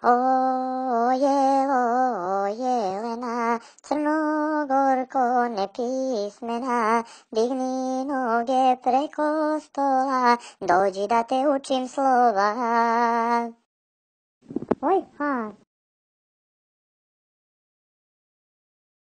Oje, oje, lena, crnogorko nepismena, digni noge preko stola, dođi da te učim slova. Oj, ha,